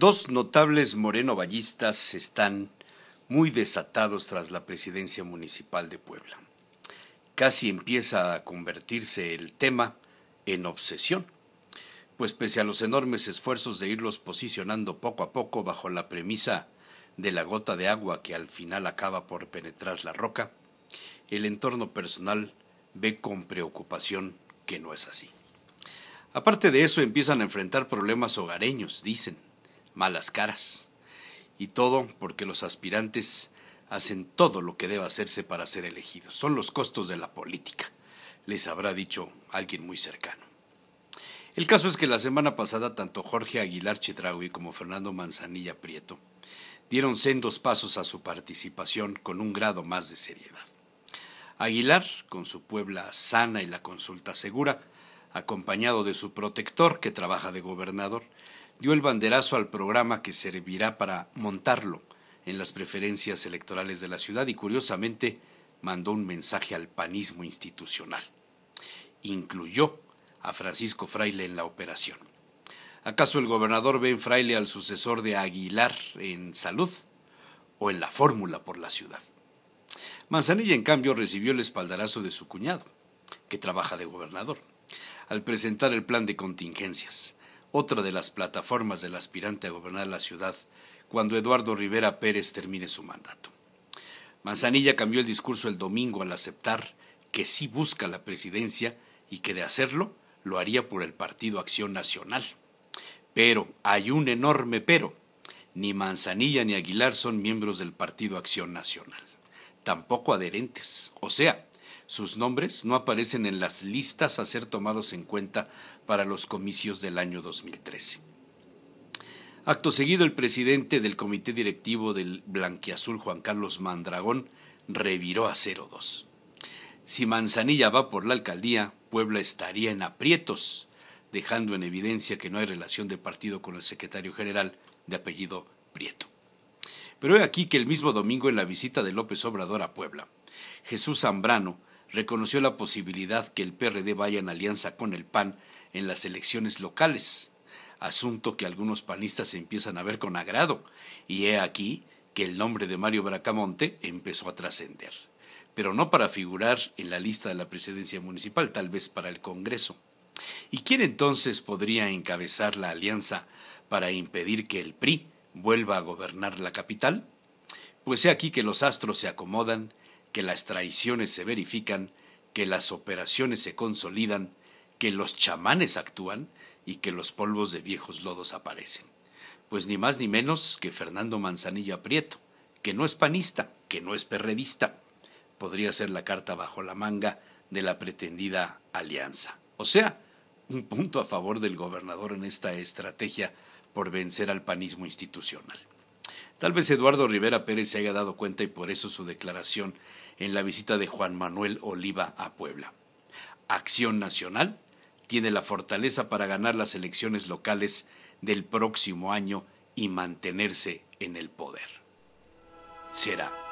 Dos notables ballistas están muy desatados tras la presidencia municipal de Puebla. Casi empieza a convertirse el tema en obsesión, pues pese a los enormes esfuerzos de irlos posicionando poco a poco bajo la premisa de la gota de agua que al final acaba por penetrar la roca, el entorno personal ve con preocupación que no es así. Aparte de eso, empiezan a enfrentar problemas hogareños, dicen malas caras. Y todo porque los aspirantes hacen todo lo que debe hacerse para ser elegidos. Son los costos de la política, les habrá dicho alguien muy cercano. El caso es que la semana pasada tanto Jorge Aguilar y como Fernando Manzanilla Prieto dieron sendos pasos a su participación con un grado más de seriedad. Aguilar, con su Puebla sana y la consulta segura, acompañado de su protector, que trabaja de gobernador, dio el banderazo al programa que servirá para montarlo en las preferencias electorales de la ciudad y curiosamente mandó un mensaje al panismo institucional. Incluyó a Francisco Fraile en la operación. ¿Acaso el gobernador ve en Fraile al sucesor de Aguilar en salud o en la fórmula por la ciudad? Manzanilla, en cambio, recibió el espaldarazo de su cuñado, que trabaja de gobernador al presentar el plan de contingencias, otra de las plataformas del aspirante a gobernar la ciudad cuando Eduardo Rivera Pérez termine su mandato. Manzanilla cambió el discurso el domingo al aceptar que sí busca la presidencia y que de hacerlo lo haría por el Partido Acción Nacional. Pero hay un enorme pero. Ni Manzanilla ni Aguilar son miembros del Partido Acción Nacional, tampoco adherentes. O sea, sus nombres no aparecen en las listas a ser tomados en cuenta para los comicios del año 2013. Acto seguido, el presidente del comité directivo del Blanquiazul, Juan Carlos Mandragón, reviró a 02. Si Manzanilla va por la alcaldía, Puebla estaría en aprietos, dejando en evidencia que no hay relación de partido con el secretario general de apellido Prieto. Pero he aquí que el mismo domingo en la visita de López Obrador a Puebla, Jesús Zambrano reconoció la posibilidad que el PRD vaya en alianza con el PAN en las elecciones locales, asunto que algunos panistas empiezan a ver con agrado, y he aquí que el nombre de Mario Bracamonte empezó a trascender, pero no para figurar en la lista de la presidencia municipal, tal vez para el Congreso. ¿Y quién entonces podría encabezar la alianza para impedir que el PRI vuelva a gobernar la capital? Pues he aquí que los astros se acomodan que las traiciones se verifican, que las operaciones se consolidan, que los chamanes actúan y que los polvos de viejos lodos aparecen. Pues ni más ni menos que Fernando Manzanilla Prieto, que no es panista, que no es perredista, podría ser la carta bajo la manga de la pretendida alianza. O sea, un punto a favor del gobernador en esta estrategia por vencer al panismo institucional. Tal vez Eduardo Rivera Pérez se haya dado cuenta y por eso su declaración en la visita de Juan Manuel Oliva a Puebla. Acción Nacional tiene la fortaleza para ganar las elecciones locales del próximo año y mantenerse en el poder. Será.